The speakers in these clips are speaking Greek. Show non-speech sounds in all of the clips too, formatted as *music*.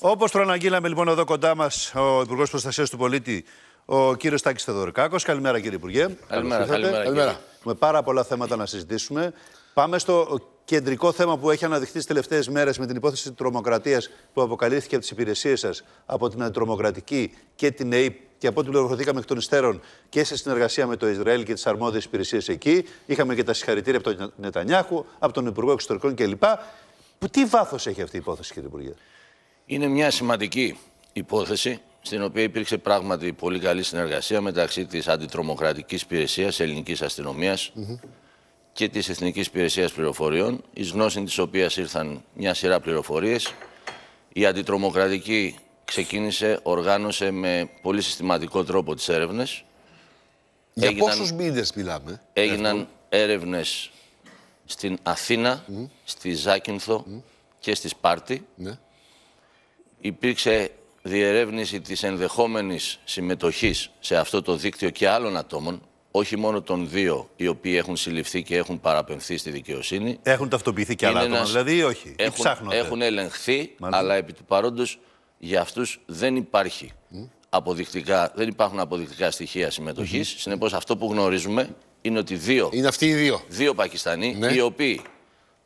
Όπω προαναγγείλαμε λοιπόν εδώ κοντά μας ο Υπουργός Προστασίας του Πολίτη, ο κύριος Τάκης Θεδωρικάκο. Καλημέρα κύριε Υπουργέ. Καλημέρα. Καλημέρα, Καλημέρα. Με πάρα πολλά θέματα να συζητήσουμε. Πάμε στο κεντρικό θέμα που έχει αναδειχθεί τι τελευταίες μέρες με την υπόθεση της τρομοκρατίας που αποκαλύφθηκε από τις υπηρεσίες σας από την Αντιτρομοκρατική και την ΑΕΠ και από ό,τι πληροφορηθήκαμε εκ των υστέρων και σε συνεργασία με το Ισραήλ και τις αρμόδιες υπηρεσίες εκεί. Είχαμε και τα συγχαρητήρια από τον Νετανιάχου, από τον Υπουργό Εξωτερικών κλπ. Τι βάθος έχει αυτή η υπόθεση, κύριε Υπουργέ. Είναι μια σημαντική υπόθεση στην οποία υπήρξε πράγματι πολύ καλή συνεργασία μεταξύ της Αντιτρομοκρατικής Υπηρεσίας Ελληνικής Αστυνομίας και της Εθνικής Υπηρεσίας Πληροφοριών, εις γνώση της οποίας ήρθαν μια σειρά πληροφορίες. Η Αντιτρομοκρατική ξεκίνησε, οργάνωσε με πολύ συστηματικό τρόπο τις έρευνες. Για έγιναν, πόσους μήνες μιλάμε. Έγιναν εύκολο. έρευνες στην Αθήνα, στη Ζάκυνθο και στη Σπάρτη. Ναι υπήρξε διερεύνηση της ενδεχόμενης συμμετοχής σε αυτό το δίκτυο και άλλων ατόμων, όχι μόνο των δύο οι οποίοι έχουν συλληφθεί και έχουν παραπεμφθεί στη δικαιοσύνη. Έχουν ταυτοποιηθεί και άλλα άτομα, δηλαδή ή όχι. Έχουν, έχουν ελεγχθεί, αλλά επί του παρόντος για αυτούς δεν υπάρχει. δεν υπάρχουν αποδεικτικά στοιχεία συμμετοχής. Mm Συνεπώς, αυτό που γνωρίζουμε είναι ότι δύο, είναι αυτοί οι δύο. δύο Πακιστανοί, ναι. οι οποίοι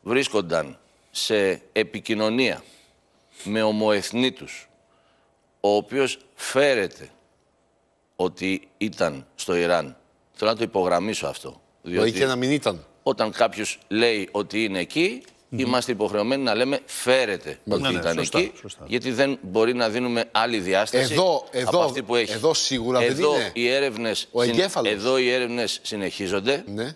βρίσκονταν σε επικοινωνία με ομοεθνή τους, ο οποίος φέρεται ότι ήταν στο Ιράν. Θέλω να το υπογραμμίσω αυτό. Διότι και να μην ήταν. Όταν κάποιος λέει ότι είναι εκεί, mm είμαστε υποχρεωμένοι να λέμε φέρεται ναι, ότι ναι, ήταν εκεί. Γιατί δεν μπορεί να δίνουμε άλλη διάσταση εδώ, εδώ, από αυτή που έχει. Εδώ σίγουρα εδώ Οι έρευνες, εδώ οι έρευνες συνεχίζονται. Ναι.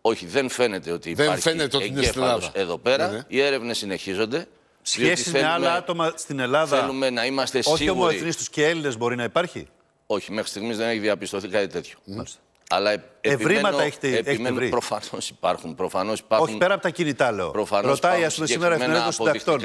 Όχι, δεν φαίνεται ότι υπάρχει δεν φαίνεται ότι είναι εδώ πέρα. Ναι, οι έρευνες συνεχίζονται. Σχέση με άλλα άτομα στην Ελλάδα. Θέλουμε να είμαστε όχι σίγουροι. Όχι ομοεθνείς τους και Έλληνες μπορεί να υπάρχει. Όχι, μέχρι στιγμής δεν έχει διαπιστωθεί κάτι τέτοιο. Μάλιστα. Αλλά Ευρήματα έχετε, επιμένω, Προφανώς υπάρχουν, προφανώς υπάρχουν. Όχι πέρα από τα κινητά, λέω. Προφανώς Ρωτάει, ας πούμε, σήμερα εφημερίδα των συντακτών.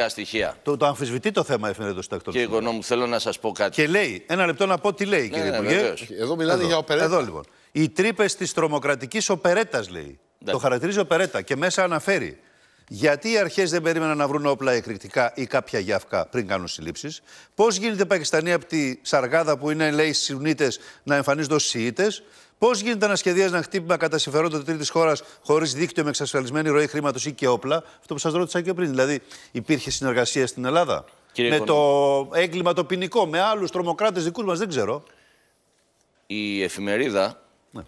Το, το αμφισβητεί το θέμα εφημερίδα των συντακτών. εγώ νόμο, θέλω να σας πω κάτι. Και λέει, ένα λεπτό να πω τι λέει, ναι, κύριε ναι, Υπουργέ. Εδώ μιλάτε Εδώ. για οπερέτα. Εδώ λοιπόν. Οι τρύπες της τρομοκρατικής οπερέτα, λέει. Ναι. Το χαρακτηρίζει οπερέτα και μέσα αναφέρει γιατί οι αρχές δεν περίμεναν να βρουν όπλα εκρηκτικά ή κάποια γιάφκα πριν κάνουν συλλήψεις. Πώς γίνεται η πακιστανια από τη Σαργάδα που είναι, λέει, Σιουνίτε να εμφανίζονται ως Σιήτες. Πώς γίνεται να σχεδιάζει ένα χτύπημα κατά συμφερόντων τρίτης χώρας χωρίς δίκτυο με εξασφαλισμένη ροή χρήματος ή και όπλα. Αυτό που σας ρώτησα και πριν. Δηλαδή, υπήρχε συνεργασία στην Ελλάδα με το έγκλημα το ποινικό, με άλλους τρομοκράτες δικούς μας, δεν ξέρω. Η εφημερίδα ναι.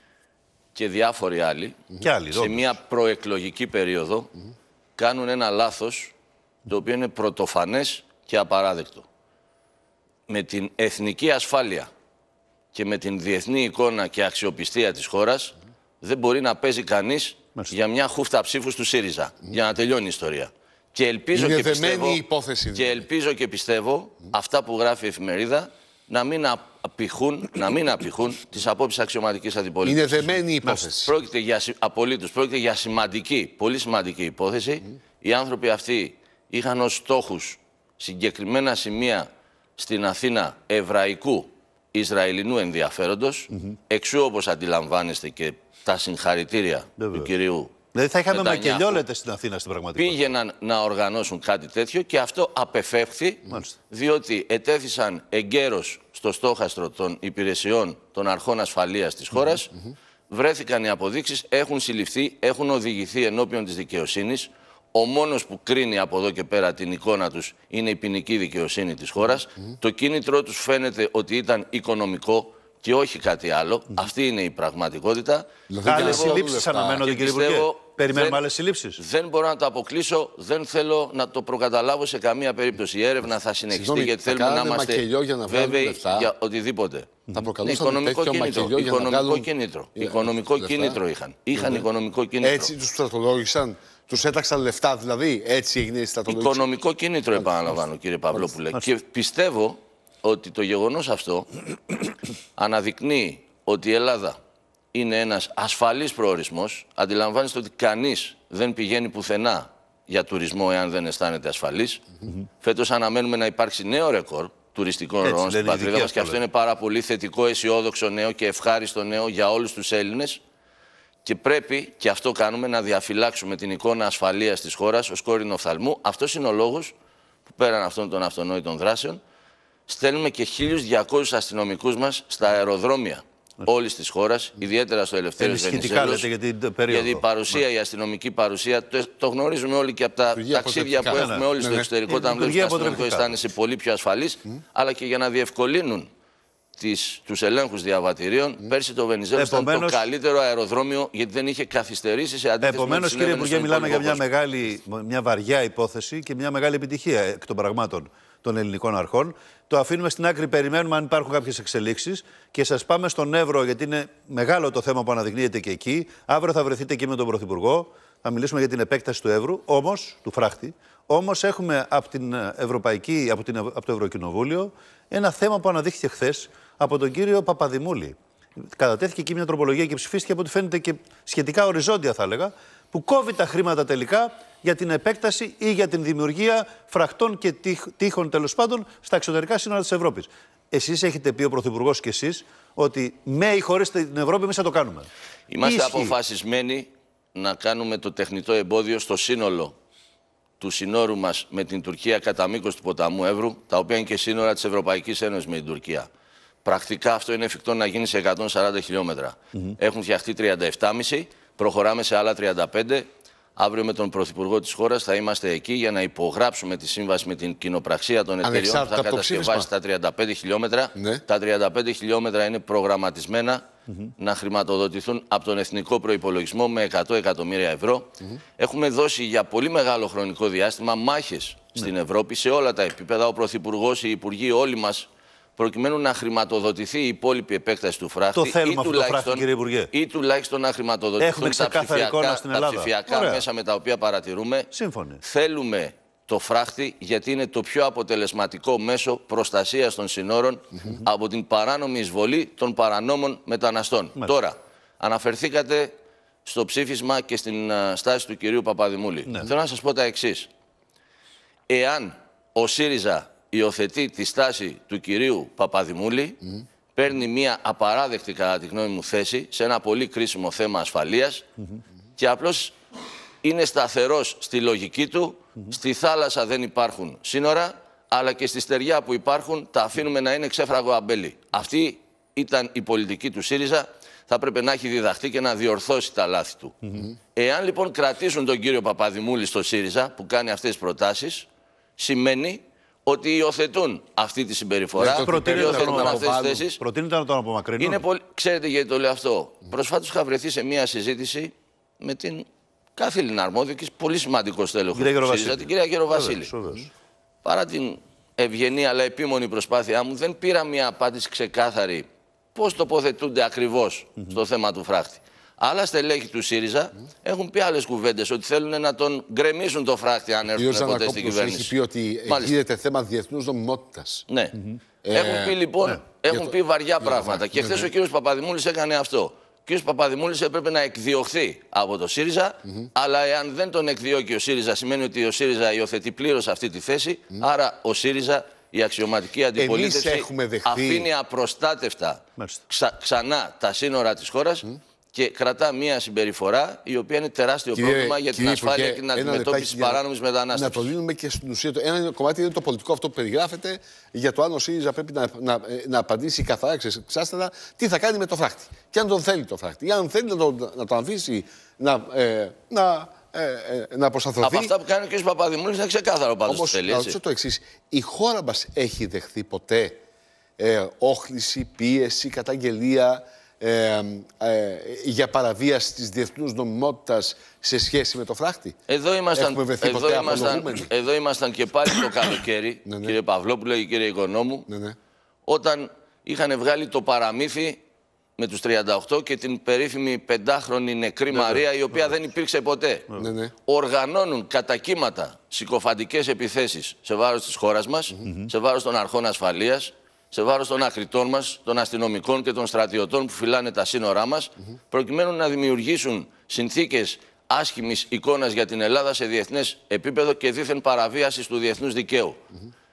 και διάφοροι άλλοι, και άλλοι σε μια προεκλογική περίοδο, κάνουν ένα λάθος το οποίο είναι πρωτοφανές και απαράδεκτο. Με την εθνική ασφάλεια και με την διεθνή εικόνα και αξιοπιστία της χώρας δεν μπορεί να παίζει κανείς για μια χούφτα ψήφου του ΣΥΡΙΖΑ για να τελειώνει η ιστορία. Και ελπίζω, και πιστεύω, και δηλαδή. ελπίζω και πιστεύω αυτά που γράφει η εφημερίδα να μην απηχούν, να μην απηχούν τις απόψεις αξιωματικής αντιπολίτευσης. Είναι δεμένη η υπόθεση. Πρόκειται για, απολύτως, πρόκειται για σημαντική, πολύ σημαντική υπόθεση. Οι άνθρωποι αυτοί είχαν ως στόχους συγκεκριμένα σημεία στην Αθήνα εβραϊκού Ισραηλινού ενδιαφέροντος, εξού όπως αντιλαμβάνεστε και τα συγχαρητήρια του κυρίου Δηλαδή θα είχαμε μακελιόλετε στην Αθήνα στην πραγματικότητα. Πήγαιναν να οργανώσουν κάτι τέτοιο και αυτό απεφεύχθη, διότι ετέθησαν εγκαίρως στο στόχαστρο των υπηρεσιών των αρχών ασφαλείας της χώρα. Mm -hmm. Βρέθηκαν οι αποδείξεις, έχουν συλληφθεί, έχουν οδηγηθεί ενώπιον της δικαιοσύνης. Ο μόνος που κρίνει από εδώ και πέρα την εικόνα τους είναι η ποινική δικαιοσύνη της χώρας. Το κίνητρό τους φαίνεται ότι ήταν οικονομικό και όχι κάτι άλλο. Αυτή είναι η πραγματικότητα. Δηλαδή, συλλήψεις αναμένονται, κύριε Υπουργέ. Περιμένουμε άλλες συλλήψεις. Δεν μπορώ να το αποκλείσω. Δεν θέλω να το προκαταλάβω σε καμία περίπτωση. Η έρευνα θα συνεχιστεί Συγνώμη, γιατί θα θέλουμε να είμαστε για να βέβαιοι λεφτά. για οτιδήποτε. Θα οικονομικό κίνητρο. Οικονομικό κίνητρο. Οικονομικό κίνητρο είχαν. Είχαν ναι. οικονομικό κίνητρο. Έτσι τους στρατολόγησαν. Τους έταξαν λεφτά, δηλαδή. Έτσι έγινε η στρατολόγηση. Οικονομικό κίνητρο, επαναλαμβάνω, κύριε Παυλόπουλε. Και πιστεύω ότι το γεγονός αυτό *coughs* αναδεικνύει ότι η Ελλάδα είναι ένας ασφαλής προορισμός. Αντιλαμβάνεστε ότι κανείς δεν πηγαίνει πουθενά για τουρισμό εάν δεν αισθάνεται ασφαλής. Φέτος αναμένουμε να υπάρξει νέο ρεκόρ τουριστικών ροών στην πατρίδα μας και αυτό είναι πάρα πολύ θετικό, αισιόδοξο νέο και ευχάριστο νέο για όλους τους Έλληνες. Και πρέπει, και αυτό κάνουμε, να διαφυλάξουμε την εικόνα ασφαλείας της χώρας ως κόρηνο οφθαλμού. Αυτός είναι ο λόγος που πέραν αυτών των αυτονόητων δράσεων στέλνουμε και 1.200 αστυνομικούς μας στα αεροδρόμια ναι. όλης της χώρας, ιδιαίτερα στο Ελευθέρω Βενιζέλο. Γιατί η παρουσία, ναι. η αστυνομική παρουσία, το, γνωρίζουμε όλοι και από τα ταξίδια που έχουμε όλοι στο ναι, εξωτερικό. Όταν βλέπει το αστυνομικό, αισθάνεσαι πολύ πιο ασφαλής, αλλά και για να διευκολύνουν τους ελέγχους διαβατηρίων. Πέρσι το Βενιζέλο ήταν το καλύτερο αεροδρόμιο, γιατί δεν είχε καθυστερήσει σε αντίθεση Επομένω, κύριε Υπουργέ, μιλάμε για μια, μια βαριά υπόθεση και μια μεγάλη επιτυχία εκ των πραγμάτων των ελληνικών αρχών. Το αφήνουμε στην άκρη, περιμένουμε αν υπάρχουν κάποιες εξελίξεις και σας πάμε στον Εύρο, γιατί είναι μεγάλο το θέμα που αναδεικνύεται και εκεί. Αύριο θα βρεθείτε εκεί με τον Πρωθυπουργό. Θα μιλήσουμε για την επέκταση του Εύρου, όμως, του φράχτη. Όμως έχουμε από, την Ευρωπαϊκή, από, την, από το Ευρωκοινοβούλιο ένα θέμα που αναδείχθηκε χθες από τον κύριο Παπαδημούλη. Κατατέθηκε εκεί μια τροπολογία και ψηφίστηκε από ό,τι φαίνεται και σχετικά οριζόντια, θα έλεγα, που κόβει τα χρήματα τελικά για την επέκταση ή για την δημιουργία φραχτών και τείχων τέλος πάντων στα εξωτερικά σύνορα της Ευρώπης. Εσείς έχετε πει, ο Πρωθυπουργός και εσείς, ότι με ή χωρίς την Ευρώπη εμείς θα το κάνουμε. Είμαστε αποφασισμένοι να κάνουμε το τεχνητό εμπόδιο στο σύνολο του συνόρου μας με την Τουρκία κατά μήκος του ποταμού Εύρου, τα οποία είναι και σύνορα της Ευρωπαϊκής Ένωσης με την Τουρκία. Πρακτικά αυτό είναι εφικτό να γίνει σε 140 χιλιόμετρα. Έχουν φτιαχτεί 37,5 Προχωράμε σε άλλα 35. Αύριο με τον Πρωθυπουργό της χώρας θα είμαστε εκεί για να υπογράψουμε τη σύμβαση με την κοινοπραξία των εταιριών που θα κατασκευάσει τα 35 χιλιόμετρα. Ναι. Τα 35 χιλιόμετρα είναι προγραμματισμένα να χρηματοδοτηθούν από τον εθνικό προπολογισμό με 100 εκατομμύρια ευρώ. Έχουμε δώσει για πολύ μεγάλο χρονικό διάστημα μάχες στην ναι. Ευρώπη σε όλα τα επίπεδα. Ο Πρωθυπουργός, οι Υπουργοί, όλοι μας προκειμένου να χρηματοδοτηθεί η υπόλοιπη επέκταση του φράχτη. Το θέλουμε αυτό το φράχτη, κύριε Υπουργέ. Ή τουλάχιστον να χρηματοδοτηθούν Έχουμε τα ψηφιακά, στην τα ψηφιακά μέσα με τα οποία παρατηρούμε. Σύμφωνοι. Θέλουμε το φράχτη γιατί είναι το πιο αποτελεσματικό μέσο προστασίας των συνόρων από την παράνομη εισβολή των παρανόμων μεταναστών. Τώρα, αναφερθήκατε στο ψήφισμα και στην ε, στάση του κυρίου Παπαδημούλη. Ναι. Θέλω να σας πω τα εξής. Εάν ο ΣΥΡΙΖΑ υιοθετεί τη στάση του κυρίου Παπαδημούλη, mm. παίρνει μια απαράδεκτη κατά τη γνώμη μου θέση σε ένα πολύ κρίσιμο θέμα ασφαλείας mm και απλώς είναι σταθερός στη λογική του, στη θάλασσα δεν υπάρχουν σύνορα, αλλά και στη στεριά που υπάρχουν τα αφήνουμε να είναι ξέφραγο αμπέλι. Αυτή ήταν η πολιτική του ΣΥΡΙΖΑ, θα πρέπει να έχει διδαχθεί και να διορθώσει τα λάθη του. Εάν λοιπόν κρατήσουν τον κύριο Παπαδημούλη στο ΣΥΡΙΖΑ που κάνει αυτές τις προτάσεις, σημαίνει ότι υιοθετούν αυτή τη συμπεριφορά. Ναι, Προτείνεται να τον απομακρύνουν. Είναι πολύ... Ξέρετε γιατί το λέω αυτό. Mm. Προσφάτως είχα βρεθεί σε μία συζήτηση με την κάθε Ελληναρμόδιο και πολύ σημαντικό στέλεχος την κυρία Γεροβασίλη. Βασίλη. Παρά την ευγενή αλλά επίμονη προσπάθειά μου, δεν πήρα μία απάντηση ξεκάθαρη πώς τοποθετούνται ακριβώς mm στο θέμα του φράχτη. Άλλα στελέχη του ΣΥΡΙΖΑ mm. έχουν πει άλλες κουβέντες ότι θέλουν να τον γκρεμίσουν το φράχτη αν έρθουν ποτέ στην κυβέρνηση. Έχει πει ότι γίνεται θέμα διεθνούς νομιμότητας. Ναι. Mm -hmm. Έχουν πει ε, λοιπόν ναι. έχουν πει βαριά πράγματα. και χθες ναι, ο ναι. κύριος Παπαδημούλης έκανε αυτό. Ο κ. Παπαδημούλης έπρεπε να εκδιωχθεί από το ΣΥΡΙΖΑ, mm -hmm. αλλά εάν δεν τον εκδιώκει ο ΣΥΡΙΖΑ, σημαίνει ότι ο ΣΥΡΙΖΑ υιοθετεί πλήρως αυτή τη θέση. Mm -hmm. Άρα ο ΣΥΡΙΖΑ, η αξιωματική αντιπολίτευση, αφήνει απροστάτευτα ξανά τα σύνορα της χώρας και κρατά μια συμπεριφορά η οποία είναι τεράστιο κύριε, πρόβλημα για την ασφάλεια και την αντιμετώπιση τη παράνομης μετανάστευσης. Να το δίνουμε και στην ουσία. ένα κομμάτι είναι το πολιτικό αυτό που περιγράφεται. Για το αν ο ΣΥΡΙΖΑ πρέπει να, να, απαντήσει καθαρά ξάστερα τι θα κάνει με το φράχτη. Και αν τον θέλει το φράχτη. Ή αν θέλει να τον, να τον αφήσει να, ε, να ε, ε, να Από αυτά που κάνει ο κ. Παπαδημούλης είναι ξεκάθαρο πάντως. Όμως να το εξής. Η χώρα μας έχει δεχθεί ποτέ ε, όχληση, πίεση, καταγγελία ε, ε, για παραβίαση της διεθνούς νομιμότητας σε σχέση με το φράχτη. Εδώ ήμασταν, εδώ ήμασταν, εδώ και πάλι το καλοκαίρι, *coughs* ναι, ναι. κύριε Παυλόπουλε και κύριε Οικονόμου, ναι, ναι, όταν είχαν βγάλει το παραμύθι με τους 38 και την περίφημη πεντάχρονη νεκρή Μαρία, η οποία δεν υπήρξε ποτέ. Οργανώνουν κατά κύματα συκοφαντικές επιθέσεις σε βάρος της χώρας μας, σε βάρος των αρχών ασφαλείας, σε βάρος των ακριτών μας, των αστυνομικών και των στρατιωτών που φυλάνε τα σύνορά μας, προκειμένου να δημιουργήσουν συνθήκες άσχημης εικόνας για την Ελλάδα σε διεθνές επίπεδο και δίθεν παραβίασης του διεθνούς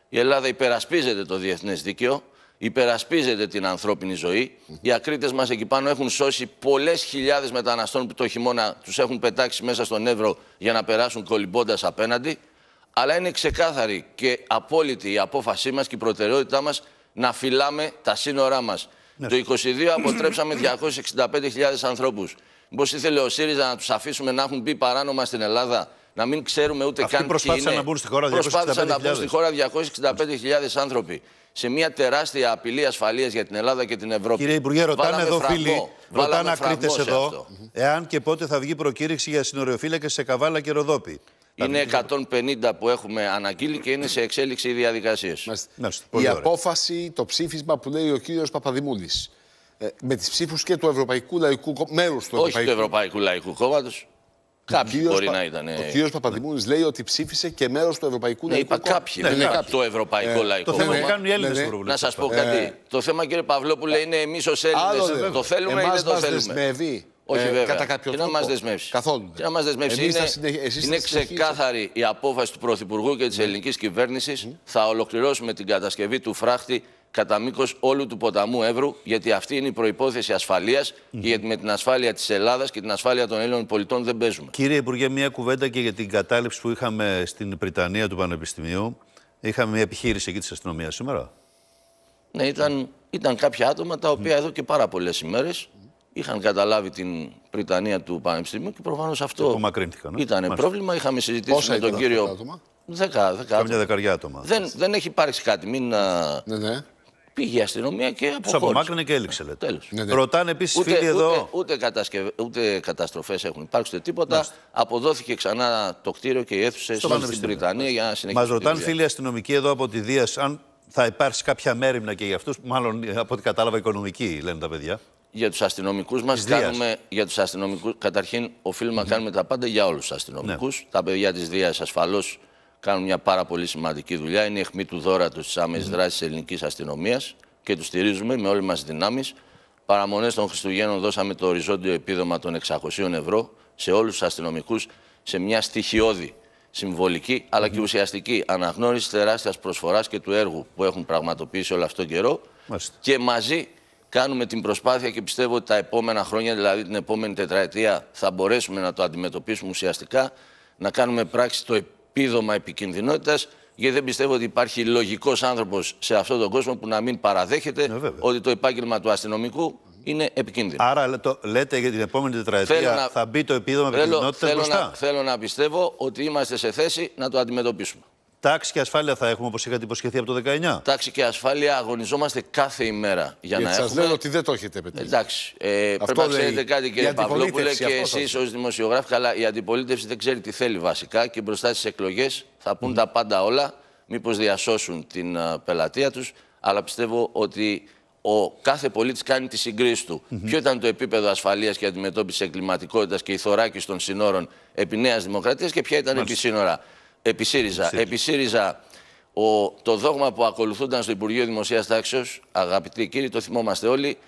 Η Ελλάδα υπερασπίζεται το διεθνές δίκαιο, υπερασπίζεται την ανθρώπινη ζωή. Mm-hmm. Οι ακρίτες μας εκεί πάνω έχουν σώσει πολλές χιλιάδες μεταναστών που το χειμώνα τους έχουν πετάξει μέσα στον Εύρο για να περάσουν κολυμπώντας απέναντι. Αλλά είναι ξεκάθαρη και απόλυτη η απόφασή μας και η προτεραιότητά μας να φυλάμε τα σύνορά μας. Ναι. Το 22 αποτρέψαμε 265.000 ανθρώπους. Μήπως ήθελε ο ΣΥΡΙΖΑ να τους αφήσουμε να έχουν μπει παράνομα στην Ελλάδα, να μην ξέρουμε ούτε καν τι είναι. να μπουν στη χώρα Προσπάθησαν να μπουν στη χώρα 265.000 άνθρωποι. Σε μια τεράστια απειλή ασφαλείας για την Ελλάδα και την Ευρώπη. Κύριε Υπουργέ, ρωτάνε εδώ φίλοι, ρωτάνε ακρίτες εδώ, εάν και πότε θα βγει προκήρυξη για συνοριοφύλακες σε Καβάλα και Ροδόπη. Είναι 150 που έχουμε αναγγείλει και είναι σε εξέλιξη οι διαδικασίες. Η απόφαση, το ψήφισμα που λέει ο κύριος Παπαδημούλης. Ε, με τις ψήφους και του Ευρωπαϊκού Λαϊκού Κόμματο. Ευρωπαϊκού. Όχι του Ευρωπαϊκού Λαϊκού Κόμματος. Κάποιοι μπορεί να ήταν. Ε. Ο κύριος Παπαδημούλης λέει ότι ψήφισε και μέρος του Ευρωπαϊκού ναι, Λαϊκού Κόμματο. Είπα κάποιοι. Ναι, ναι, ναι Το Ευρωπαϊκό ε, Λαϊκό Κόμμα. Ναι, ναι. να σας πω κάτι. το θέμα, κύριε Παπαδόπουλε, είναι εμείς ως Έλληνες. Το θέλουμε ή δεν το θέλουμε. Όχι, ε, βέβαια. Κατά και να μας δεσμεύσεις. Καθόλου. Και να μας δεσμεύσει. Εμείς είναι, ξεκάθαρη η απόφαση του Πρωθυπουργού και της mm. Ναι. ελληνικής κυβέρνησης. Ναι. Θα ολοκληρώσουμε την κατασκευή του φράχτη κατά μήκος όλου του ποταμού Εύρου, γιατί αυτή είναι η προπόθεση ασφαλεία γιατί με την ασφάλεια της Ελλάδας και την ασφάλεια των Έλληνων πολιτών δεν παίζουμε. Κύριε Υπουργέ, μια κουβέντα και για την κατάληψη που είχαμε στην Πριτανία του Πανεπιστημίου. Είχαμε μια επιχείρηση εκεί της αστυνομίας σήμερα. Ναι, ήταν, ήταν κάποια άτομα τα οποία εδώ και πάρα πολλές ημέρες είχαν καταλάβει την πριτανία του Πανεπιστημίου και προφανώς αυτό ε. ήταν ναι. πρόβλημα. Είχαμε συζητήσει Πόσα με τον κύριο. Δεκα, δεκα άτομα. δεκαριά άτομα. Δεν, δεν έχει υπάρξει κάτι. Μην. Ε, ναι, ναι. Πήγε η αστυνομία και αποχώρησε. Τους απομάκρυνε και έλειξε, λέτε. Ναι, ναι. Ρωτάνε επίσης φίλοι ούτε, εδώ. Ούτε, ούτε, ούτε καταστροφές έχουν υπάρξει τίποτα. Μάλιστα. Αποδόθηκε ξανά το κτίριο και οι αίθουσες στην Βρυτανία για να συνεχίσουν. Μα ρωτάνε φίλοι αστυνομικοί εδώ από τη Δίας αν θα υπάρξει κάποια μέρημνα και για αυτούς. Μάλλον ε, από ό,τι κατάλαβα οικονομική, λένε τα παιδιά για τους αστυνομικούς μας κάνουμε, για τους αστυνομικούς, καταρχήν οφείλουμε mm. να κάνουμε τα πάντα για όλους τους αστυνομικούς. Ναι. Τα παιδιά της Δίας ασφαλώς κάνουν μια πάρα πολύ σημαντική δουλειά. Είναι η αιχμή του δώρα του άμεσης mm. δράσης της ελληνικής αστυνομίας και τους στηρίζουμε με όλες μας δυνάμεις. Παραμονές των Χριστουγέννων δώσαμε το οριζόντιο επίδομα των 600 ευρώ σε όλους τους αστυνομικούς σε μια στοιχειώδη συμβολική αλλά και ουσιαστική αναγνώριση τεράστιας προσφοράς και του έργου που έχουν πραγματοποιήσει όλο αυτόν τον καιρό Μάλιστα. και μαζί Κάνουμε την προσπάθεια και πιστεύω ότι τα επόμενα χρόνια, δηλαδή την επόμενη τετραετία, θα μπορέσουμε να το αντιμετωπίσουμε ουσιαστικά, να κάνουμε πράξη το επίδομα επικινδυνότητας, γιατί δεν πιστεύω ότι υπάρχει λογικός άνθρωπος σε αυτόν τον κόσμο που να μην παραδέχεται ναι, ότι το επάγγελμα του αστυνομικού είναι επικίνδυνο. Άρα το, λέτε για την επόμενη τετραετία θα μπει το επίδομα επικινδυνότητα μπροστά. Θέλω θέλω να πιστεύω ότι είμαστε σε θέση να το αντιμετωπίσουμε. Τάξη και ασφάλεια θα έχουμε όπως είχατε υποσχεθεί από το 19. Τάξη και ασφάλεια αγωνιζόμαστε κάθε ημέρα. Για Γιατί να σας Σα λέω ότι δεν το έχετε πετύχει. Εντάξει. Ε, πρέπει να ξέρετε κάτι, κύριε Παυλόπουλε, και εσεί ως δημοσιογράφοι. αλλά η αντιπολίτευση δεν ξέρει τι θέλει βασικά και μπροστά στις εκλογές θα πούν τα πάντα όλα. Μήπως διασώσουν την uh, πελατεία τους. Αλλά πιστεύω ότι ο κάθε πολίτης κάνει τη συγκρίση του. Mm Ποιο ήταν το επίπεδο ασφαλείας και αντιμετώπισης εγκληματικότητας και η θωράκιση των συνόρων επί Νέας Δημοκρατίας και ποια ήταν Μάλιστα. επί σύνορα. Επί ΣΥΡΙΖΑ. ο, το δόγμα που ακολουθούνταν στο Υπουργείο Δημοσίας Τάξεως, αγαπητοί κύριοι, το θυμόμαστε όλοι,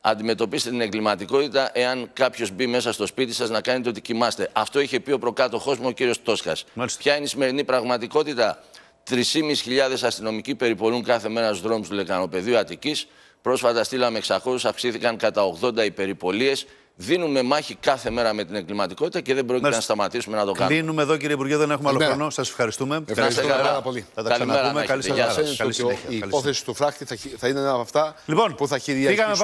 αντιμετωπίστε την εγκληματικότητα εάν κάποιος μπει μέσα στο σπίτι σας να κάνετε ότι κοιμάστε. Αυτό είχε πει ο προκάτοχός μου, ο κύριος Τόσχας. Ποια είναι η σημερινή πραγματικότητα. 3.500 αστυνομικοί περιπολούν κάθε μέρα στους δρόμους του Λεκανοπεδίου Αττικής. Πρόσφατα στείλαμε 600, αυξήθηκαν κατά 80 οι περιπολίες. Δίνουμε μάχη κάθε μέρα με την εγκληματικότητα και δεν πρόκειται να σταματήσουμε να το κάνουμε. Κλείνουμε εδώ, κύριε Υπουργέ, δεν έχουμε άλλο ναι. χρόνο. Σας ευχαριστούμε. Ευχαριστώ. πάρα πολύ. Θα τα ξαναπούμε. Καλή σα μέρα. Η υπόθεση του φράχτη θα είναι ένα από αυτά λοιπόν, που θα χειριαστεί.